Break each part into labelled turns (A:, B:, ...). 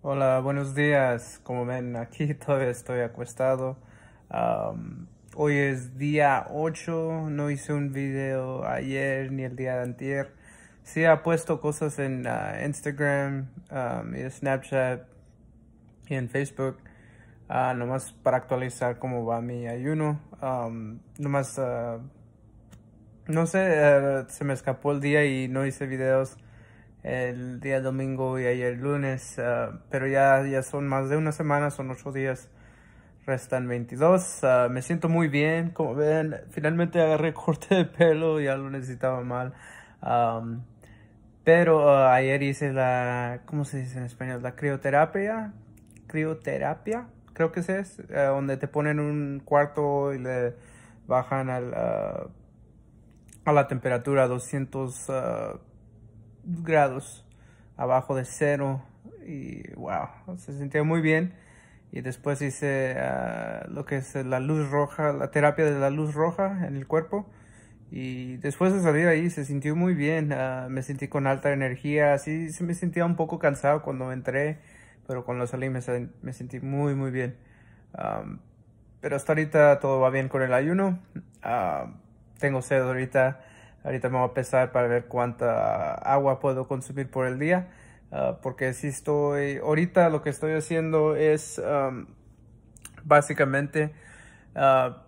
A: Hola, buenos días. Como ven, aquí todavía estoy acostado. hoy es día 8, no hice un video ayer ni el día anterior. Sí, ha puesto cosas en ah, Instagram y Snapchat y en Facebook. Ah, nomás para actualizar cómo va mi ayuno. nomás, ah, no sé, eh, se me escapó el día y no hice videos el día domingo y ayer lunes, ah, pero ya, ya son más de una semana, son ocho días, restan 22. Ah, me siento muy bien, como ven, finalmente agarré corte de pelo, ya lo necesitaba mal. pero ah, ayer hice la, ¿cómo se dice en español? La crioterapia, crioterapia, creo que es, es donde te ponen un cuarto y le bajan a la temperatura 200 grados abajo de cero y wow, se sentía muy bien. Y después hice ah, lo que es la luz roja, la terapia de la luz roja en el cuerpo. Y después de salir ahí se sintió muy bien, ah, me sentí con alta energía, así se me sentía un poco cansado cuando entré, pero cuando salí me, sentí muy muy bien. pero hasta ahorita todo va bien con el ayuno, ah, tengo sed ahorita, Ahorita me voy a pesar para ver cuánta agua puedo consumir por el día. Ah, porque si estoy, ahorita lo que estoy haciendo es básicamente ah,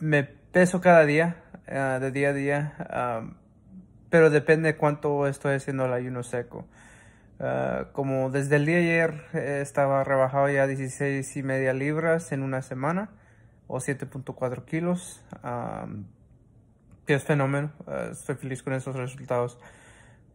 A: me peso cada día, ah, de día a día, pero depende cuánto estoy haciendo el ayuno seco. como desde el día ayer eh, estaba rebajado ya 16 y media libras en una semana o 7.4 kilos que es fenómeno. Eh, estoy feliz con esos resultados.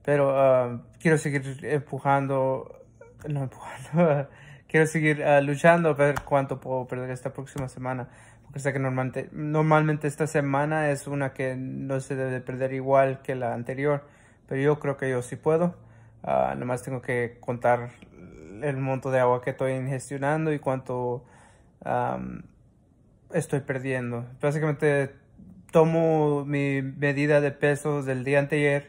A: Pero ah, quiero seguir empujando, no quiero seguir ah, luchando a ver cuánto puedo perder esta próxima semana. Porque sé que normalmente, normalmente esta semana es una que no se debe perder igual que la anterior. Pero yo creo que yo sí puedo. Ah, nomás tengo que contar el monto de agua que estoy ingestionando y cuánto estoy perdiendo. Básicamente tomo mi medida de peso del día anterior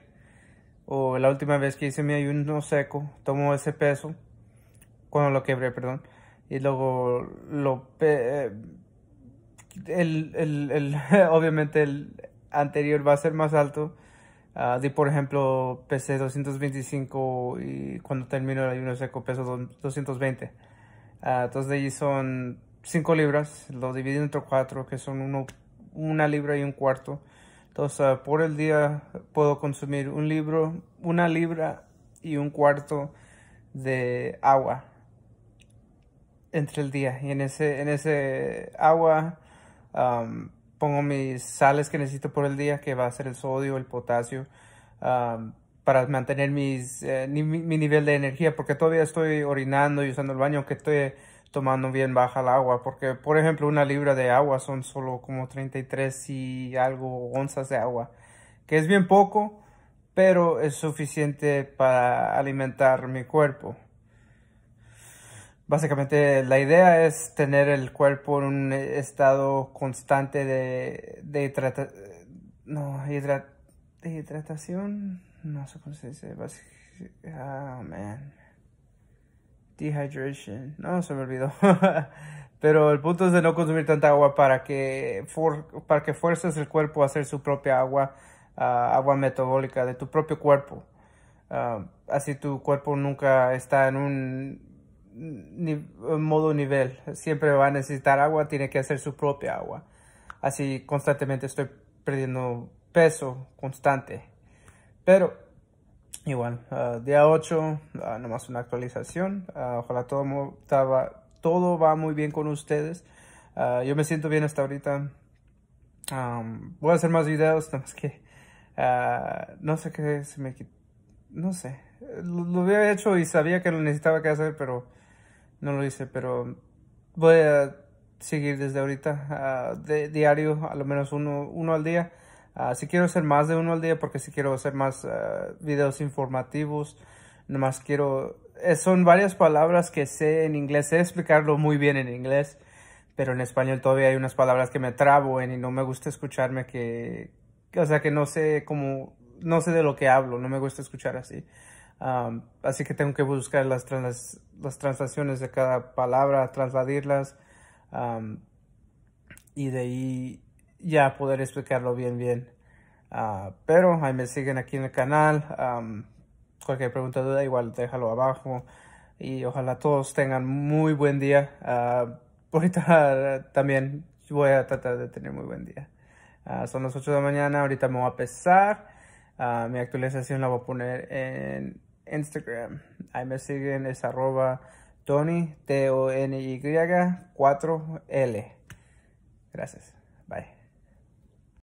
A: o la última vez que hice mi ayuno seco, tomo ese peso, cuando lo quebré, perdón, y luego lo... el, obviamente el anterior va a ser más alto. Ah, di, por ejemplo, pesé 225 y cuando termino el ayuno seco peso 220. Ah, entonces de allí son 5 libras, lo divido entre 4, que son uno una libra y un cuarto. Entonces, ah, por el día puedo consumir un libro, una libra y un cuarto de agua entre el día. Y en ese, en ese agua pongo mis sales que necesito por el día, que va a ser el sodio, el potasio, para mantener mis, eh, mi, nivel de energía, porque todavía estoy orinando y usando el baño, que estoy tomando bien baja el agua, porque por ejemplo una libra de agua son solo como 33 y algo onzas de agua, que es bien poco, pero es suficiente para alimentar mi cuerpo. Básicamente la idea es tener el cuerpo en un estado constante de, de, no, de hidratación, no sé cómo se dice, oh, man. Dehydration. No, se me olvidó. Pero el punto es de no consumir tanta agua para que, para que fuerces el cuerpo a hacer su propia agua, ah, agua metabólica de tu propio cuerpo. Ah, así tu cuerpo nunca está en un modo nivel. Siempre va a necesitar agua, tiene que hacer su propia agua. Así constantemente estoy perdiendo peso constante. Pero igual, ah, día 8, ah, nomás una actualización. Ah, ojalá todo, estaba, todo va muy bien con ustedes. yo me siento bien hasta ahorita. voy a hacer más videos, nomás que no sé qué se me No sé, lo, había hecho y sabía que lo necesitaba que hacer, pero no lo hice. Pero voy a seguir desde ahorita, de, diario, a lo menos uno, uno al día. Ah, si quiero hacer más de uno al día porque si quiero hacer más ah, videos informativos. Nomás quiero... Eh, son varias palabras que sé en inglés. Sé explicarlo muy bien en inglés. Pero en español todavía hay unas palabras que me trabo en y no me gusta escucharme que... O sea, que no sé cómo... No sé de lo que hablo. No me gusta escuchar así. así que tengo que buscar las, las translaciones de cada palabra, trasladirlas. y de ahí ya poder explicarlo bien, bien. Ah, pero ahí me siguen aquí en el canal. cualquier pregunta, duda, igual déjalo abajo. Y ojalá todos tengan muy buen día. Ah, ahorita también voy a tratar de tener muy buen día. Ah, son las 8 de la mañana, ahorita me voy a pesar. mi actualización la voy a poner en Instagram. Ahí me siguen, es arroba Tony, T-O-N-Y, 4L. Gracias.